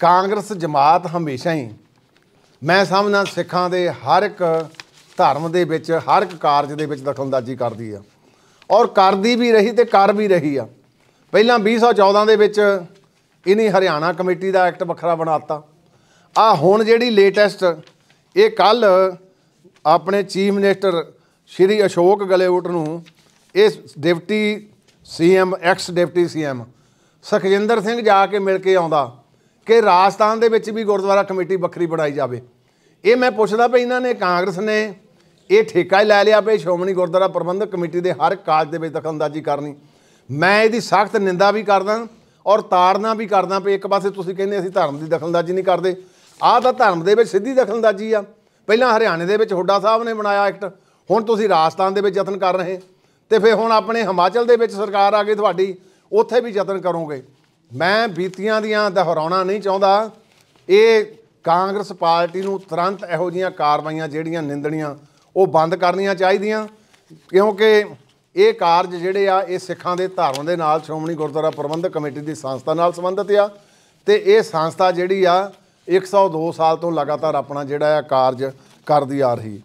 ਕਾਂਗਰਸ ਜਮਾਤ ਹਮੇਸ਼ਾ ਹੀ ਮੈਂ ਸਮਝਦਾ ਸਿੱਖਾਂ ਦੇ ਹਰ ਇੱਕ ਧਰਮ ਦੇ ਵਿੱਚ ਹਰ ਇੱਕ ਕਾਰਜ ਦੇ ਵਿੱਚ ਦਖਲਅੰਦਾਜ਼ੀ ਕਰਦੀ ਆ ਔਰ ਕਰਦੀ ਵੀ ਰਹੀ ਤੇ ਕਰ ਵੀ ਰਹੀ ਆ ਪਹਿਲਾਂ 2014 ਦੇ ਵਿੱਚ ਇਨੀ ਹਰਿਆਣਾ ਕਮੇਟੀ ਦਾ ਐਕਟ ਵੱਖਰਾ ਬਣਾਤਾ ਆ ਹੁਣ ਜਿਹੜੀ ਲੇਟੈਸਟ ਇਹ ਕੱਲ ਆਪਣੇ ਚੀਫ ਮਿਨਿਸਟਰ ਸ਼੍ਰੀ ਅਸ਼ੋਕ ਗਲੇਉਟ ਨੂੰ ਇਸ deputy CM ex deputy CM Sukhjinder Singh ਜਾ ਕੇ ਮਿਲ ਕੇ ਆਉਂਦਾ ਕਿ ਰਾਜਸਥਾਨ ਦੇ ਵਿੱਚ ਵੀ ਗੁਰਦੁਆਰਾ ਕਮੇਟੀ ਵੱਖਰੀ ਬਣਾਈ ਜਾਵੇ ਇਹ ਮੈਂ ਪੁੱਛਦਾ ਪਈ ਇਹਨਾਂ ਨੇ ਕਾਂਗਰਸ ਨੇ ਇਹ ਠੇਕਾ ਲੈ ਲਿਆ ਪਈ ਸ਼੍ਰੋਮਣੀ ਗੁਰਦੁਆਰਾ ਪ੍ਰਬੰਧਕ ਕਮੇਟੀ ਦੇ ਹਰ ਕਾਜ ਦੇ ਵਿੱਚ ਦਖਲਅੰਦਾਜ਼ੀ ਕਰਨੀ ਮੈਂ ਇਹਦੀ ਸਖਤ ਨਿੰਦਾ ਵੀ ਕਰਦਾ ਔਰ ਤਾੜਨਾ ਵੀ ਕਰਦਾ ਪਈ ਇੱਕ ਪਾਸੇ ਤੁਸੀਂ ਕਹਿੰਦੇ ਅਸੀਂ ਧਰਮ ਦੀ ਦਖਲਅੰਦਾਜ਼ੀ ਨਹੀਂ ਕਰਦੇ ਆਹ ਤਾਂ ਧਰਮ ਦੇ ਵਿੱਚ ਸਿੱਧੀ ਦਖਲਅੰਦਾਜ਼ੀ ਆ ਪਹਿਲਾਂ ਹਰਿਆਣੇ ਦੇ ਵਿੱਚ ਹੁੱਡਾ ਸਾਹਿਬ ਨੇ ਬਣਾਇਆ ਐਕਟ ਹੁਣ ਤੁਸੀਂ ਰਾਜਸਥਾਨ ਦੇ ਵਿੱਚ ਯਤਨ ਕਰ ਰਹੇ ਤੇ ਫਿਰ ਹੁਣ ਆਪਣੇ ਹਿਮਾਚਲ ਦੇ ਵਿੱਚ ਸਰਕਾਰ ਆ ਗਈ ਤੁਹਾਡੀ ਉੱਥੇ ਵੀ ਯਤਨ ਕਰੋਗੇ ਮੈਂ ਬੀਤੀਆਂ ਦੀਆਂ ਦੁਹਰਾਉਣਾ ਨਹੀਂ ਚਾਹੁੰਦਾ ਇਹ ਕਾਂਗਰਸ ਪਾਰਟੀ ਨੂੰ ਤੁਰੰਤ ਇਹੋ ਜੀਆਂ ਕਾਰਵਾਈਆਂ ਜਿਹੜੀਆਂ ਨਿੰਦਣੀਆਂ ਉਹ ਬੰਦ ਕਰਨੀਆਂ ਚਾਹੀਦੀਆਂ ਕਿਉਂਕਿ ਇਹ ਕਾਰਜ ਜਿਹੜੇ ਆ ਇਹ ਸਿੱਖਾਂ ਦੇ ਧਰਮ ਦੇ ਨਾਲ ਸ਼੍ਰੋਮਣੀ ਗੁਰਦੁਆਰਾ ਪ੍ਰਬੰਧਕ ਕਮੇਟੀ ਦੀ ਸੰਸਥਾ ਨਾਲ ਸੰਬੰਧਿਤ ਆ ਤੇ ਇਹ ਸੰਸਥਾ ਜਿਹੜੀ ਆ 102 ਸਾਲ ਤੋਂ ਲਗਾਤਾਰ ਆਪਣਾ ਜਿਹੜਾ ਆ ਕਾਰਜ ਕਰਦੀ ਆ ਰਹੀ